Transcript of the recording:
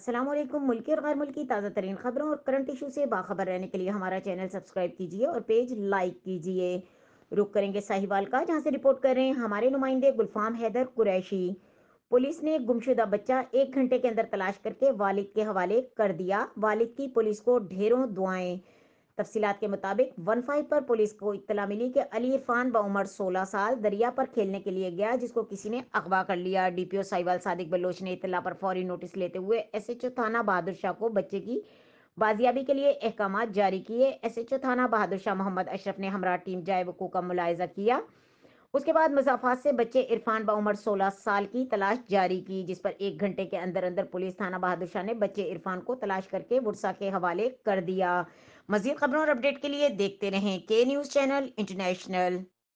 असलम मुल्की और गैर मुल्की ताज़ा तरीन खबरों और करंट इशू से बाखबर रहने के लिए हमारा चैनल सब्सक्राइब कीजिए और पेज लाइक कीजिए रुक करेंगे साहिवाल का जहाँ से रिपोर्ट कर रहे हैं हमारे नुमाइंदे गुलफाम हैदर कुरैशी पुलिस ने गुमशुदा बच्चा एक घंटे के अंदर तलाश करके वालिद के हवाले कर दिया वालिद की पुलिस को ढेरों दुआएं तफसीत के मुताबिक वन फाइव पर पुलिस को इतला मिली कि अली इरफान बमर सोलह साल दरिया पर खेलने के लिए गया जिसको किसी ने अगवा कर लिया D P O Sahiwal Sadiq Baloch ने इतला पर फौरी नोटिस लेते हुए एस एच ओ थाना बहादुर शाह को बच्चे की बाजियाबी के लिए अहकाम जारी किए एस एच ओ थाना बहादुर शाह मोहम्मद अशरफ ने हमरा टीम जाए वकू का मुलायजा किया उसके बाद मजाफात से बच्चे इरफान बाउमर 16 साल की तलाश जारी की जिस पर एक घंटे के अंदर अंदर पुलिस थाना बहादुर शाह ने बच्चे इरफान को तलाश करके वर्षा के हवाले कर दिया मजीद खबरों और अपडेट के लिए देखते रहें के न्यूज़ चैनल इंटरनेशनल